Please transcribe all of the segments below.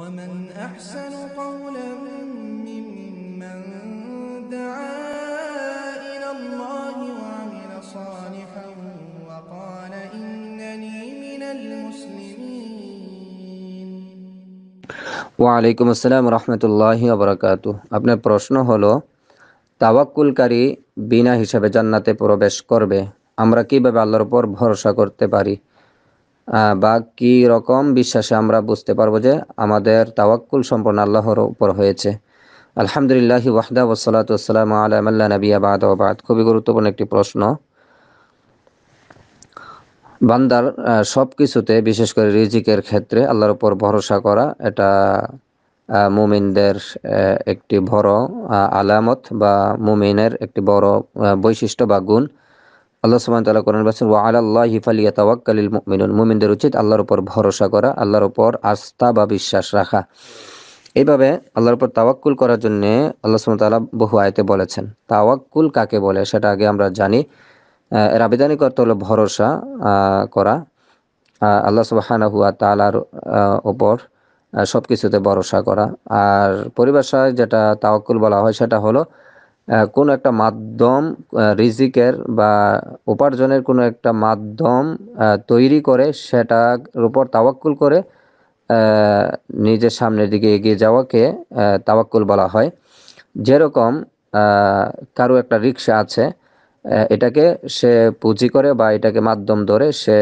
ومن أحسن قولا ممن دعا إلى الله وعمل صالحا وقال إنني من المسلمين ওয়ালাইকুম আসসালাম রহমতুল্লাহ আবরাকাতু আপনার প্রশ্ন হলো তাওয়াক্কুলকারী বিনা হিসাবে জান্নাতে প্রবেশ করবে আমরা কিভাবে আল্লাহর উপর ভরসা করতে পারি বা কি রকম বিশ্বাসে আমরা বুঝতে পারবো যে আমাদের তাওয়াক্কুল সম্পূর্ণ আল্লাহর উপর হয়েছে আলহামদুলিল্লাহি ওয়াহদা ওসলাত ওসালাম আলামাল্লা নবী আবাদ আবাদ খুবই গুরুত্বপূর্ণ একটি প্রশ্ন বান্দার সব কিছুতে বিশেষ করে রিজিকের ক্ষেত্রে আল্লাহর উপর ভরসা করা এটা মুমিনদের একটি বড় আলামত বা মুমিনের একটি বড় বৈশিষ্ট্য বা গুণ আল্লাহ সুবহান তাআলা কোরআন বলেছেন ওয়া আলাল্লাহি ফালিয়াতাওয়াক্কালিল মুমিনুন মুমিনদের উচিত আল্লাহর উপর ভরসা করা আল্লাহর উপর আস্থা বা বিশ্বাস রাখা এইভাবে আল্লাহর উপর তাওয়াক্কুল করার জন্য আল্লাহ সুবহান তাআলা বহু আয়তে বলেছেন তাওয়াক্কুল কাকে বলে সেটা আগে আমরা জানি এর আবেদানিক অর্থ হলো ভরসা করা আল্লাহ সুবহানাহু হুয়া তালার উপর সব কিছুতে ভরসা করা আর পরিভাষায় যেটা তাওয়াক্কুল বলা হয় সেটা হলো কোনো একটা মাধ্যম রিজিকের বা উপার্জনের কোনো একটা মাধ্যম তৈরি করে সেটার উপর তাওয়াক্কুল করে নিজের সামনের দিকে এগিয়ে যাওয়াকে তাওয়াক্কুল বলা হয় যেরকম কারো একটা রিক্সা আছে এটাকে সে পুঁজি করে বা এটাকে মাধ্যম ধরে সে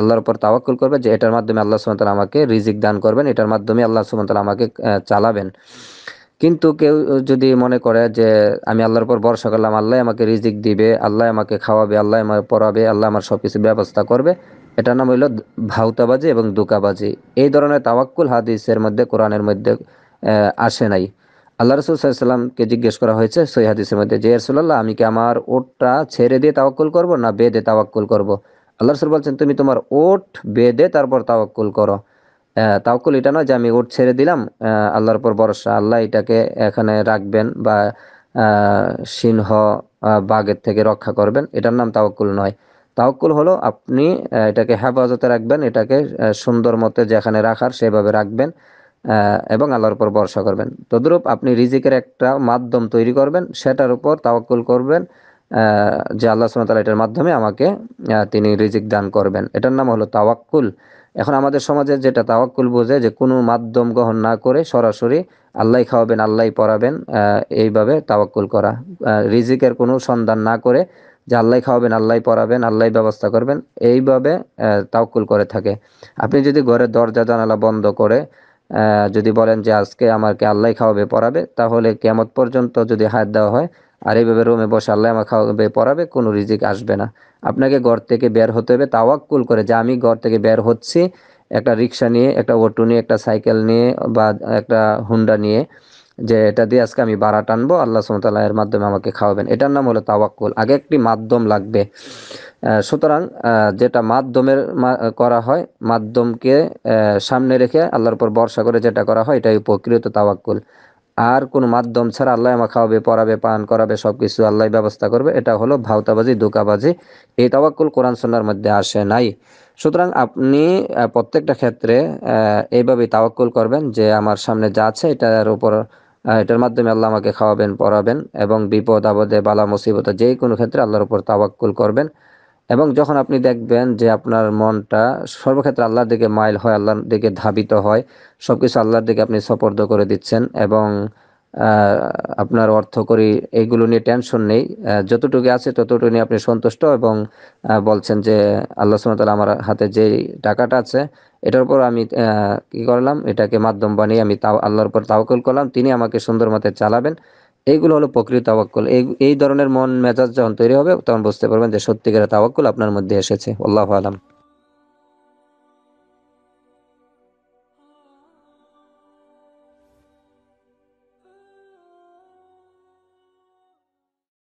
আল্লাহর উপর তাওয়াক্কুল করবে যে এটার মাধ্যমে আল্লাহ সুমতাল আমাকে রিজিক দান করবেন এটার মাধ্যমে আল্লাহ সুমতাল আমাকে চালাবেন কিন্তু কেউ যদি মনে করে যে আমি আল্লাহর পর ভরসা করলাম আল্লাহ আমাকে রিজিক দিবে আল্লাহ আমাকে খাওয়াবে আল্লাহ আমাকে পড়াবে আল্লাহ আমার সব কিছু ব্যবস্থা করবে এটার নাম হইল ভাউতাবাজি এবং দুকাবাজি এই ধরনের তাওয়াক্কুল হাদিসের মধ্যে কোরআনের মধ্যে আসে নাই আল্লাহ রসুল জিজ্ঞেস করা হয়েছে সই হাদিসের মধ্যে যে রসুল্লাহ আমি কি আমার ওটটা ছেড়ে দিয়ে তাওয়াক্কুল করব না বেদে তাওয়াক্কুল করব আল্লাহ রসুল বলছেন তুমি তোমার ওট বেদে তারপর তাওয়াক্কুল করো তাওকুল এটা নয় যে আমি উঠ ছেড়ে দিলাম আল্লাহর পর ভরসা আল্লাহ এটাকে এখানে রাখবেন বা সিংহ বাঘের থেকে রক্ষা করবেন এটার নাম তাওকুল নয় তাওকুল হলো আপনি এটাকে হেফাজতে রাখবেন এটাকে সুন্দর মতে যেখানে রাখার সেভাবে রাখবেন এবং আল্লাহর উপর ভরসা করবেন তদ্রূপ আপনি রিজিকের একটা মাধ্যম তৈরি করবেন সেটার উপর তাওয়াক্কুল করবেন যে আল্লাহ সুমতাল এটার মাধ্যমে আমাকে তিনি রিজিক দান করবেন এটার নাম হলো তাওয়াক্কুল এখন আমাদের সমাজে যেটা তাওয়াক্কুল বোঝে যে কোনো মাধ্যম গ্রহণ না করে সরাসরি আল্লাহ খাওয়াবেন আল্লাহ পড়াবেন এইভাবে তাওয়াক্কুল করা রিজিকের কোনো সন্ধান না করে যে আল্লাহ খাওয়াবেন আল্লাহ পড়াবেন আল্লাহ ব্যবস্থা করবেন এইভাবে তাওকুল করে থাকে আপনি যদি ঘরের দরজা জানালা বন্ধ করে যদি বলেন যে আজকে আমাকে আল্লাহ খাওয়াবে পড়াবে তাহলে কেমত পর্যন্ত যদি হাত দেওয়া হয় আর এইভাবে রুমে বসে আল্লাহ আমার খাওয়াবে পড়াবে কোনো রিজিক আসবে না আপনাকে ঘর থেকে বের হতে হবে তাওয়াক্কুল করে যে আমি ঘর থেকে বের হচ্ছি একটা রিক্সা নিয়ে একটা অটো নিয়ে একটা সাইকেল নিয়ে বা একটা হুন্ডা নিয়ে যে এটা দিয়ে আজকে আমি বাড়া টানবো আল্লাহ সুমতালের মাধ্যমে আমাকে খাওয়াবেন এটার নাম হলো তাওয়াক্কুল আগে একটি মাধ্যম লাগবে সুতরাং যেটা মাধ্যমের করা হয় মাধ্যমকে সামনে রেখে আল্লাহর উপর বর্ষা করে যেটা করা হয় এটাই প্রকৃত তাওয়াক্কুল আর কোনো মাধ্যম ছাড়া আল্লাহ আমা খাওয়াবে পড়াবে পান করাবে সব কিছু আল্লাহ ব্যবস্থা করবে এটা হলো ভাওতাবাজি দোকাবাজি এই তাওয়াক্কুল কোরআন সন্ন্যার মধ্যে আসে নাই সুতরাং আপনি প্রত্যেকটা ক্ষেত্রে এইভাবে তাওয়াক্কুল করবেন যে আমার সামনে যা আছে এটার উপর এটার মাধ্যমে আল্লাহ আমাকে খাওয়াবেন পড়াবেন এবং বিপদ আপদে বালা মুসিবতে যে কোনো ক্ষেত্রে আল্লাহর উপর তাওয়াক্কুল করবেন এবং যখন আপনি দেখবেন যে আপনার মনটা সর্বক্ষেত্রে আল্লাহর দিকে মাইল হয় আল্লাহর দিকে ধাবিত হয় সব কিছু আল্লাহর দিকে আপনি সপর্দ করে দিচ্ছেন এবং আপনার অর্থ করি এইগুলো নিয়ে টেনশন নেই যতটুকু আছে ততটুকু নিয়ে আপনি সন্তুষ্ট এবং বলছেন যে আল্লাহ তালা আমার হাতে যে টাকাটা আছে এটার উপর আমি কি করলাম এটাকে মাধ্যম বানিয়ে আমি তাও আল্লাহর উপর তাওকল করলাম তিনি আমাকে সুন্দর মতে চালাবেন এইগুলো হলো প্রকৃত তাবাক্কুল এই এই ধরনের মন মেজাজ যখন তৈরি হবে তখন বুঝতে পারবেন যে সত্যিকারের তাওয়াক্কুল আপনার মধ্যে এসেছে আল্লাহ আলাম